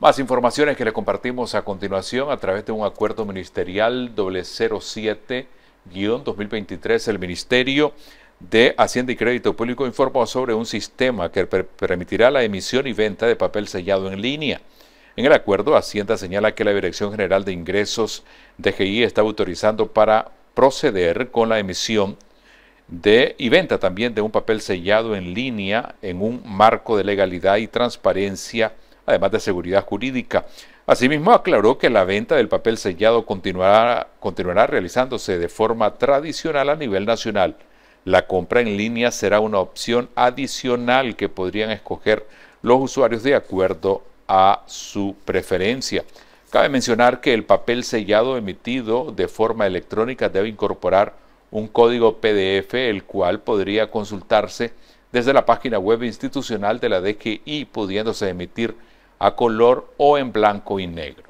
Más informaciones que le compartimos a continuación a través de un acuerdo ministerial 007-2023. El Ministerio de Hacienda y Crédito Público informó sobre un sistema que permitirá la emisión y venta de papel sellado en línea. En el acuerdo, Hacienda señala que la Dirección General de Ingresos DGI está autorizando para proceder con la emisión de y venta también de un papel sellado en línea en un marco de legalidad y transparencia además de seguridad jurídica. Asimismo, aclaró que la venta del papel sellado continuará, continuará realizándose de forma tradicional a nivel nacional. La compra en línea será una opción adicional que podrían escoger los usuarios de acuerdo a su preferencia. Cabe mencionar que el papel sellado emitido de forma electrónica debe incorporar un código PDF, el cual podría consultarse desde la página web institucional de la DGI, pudiéndose emitir a color o en blanco y negro.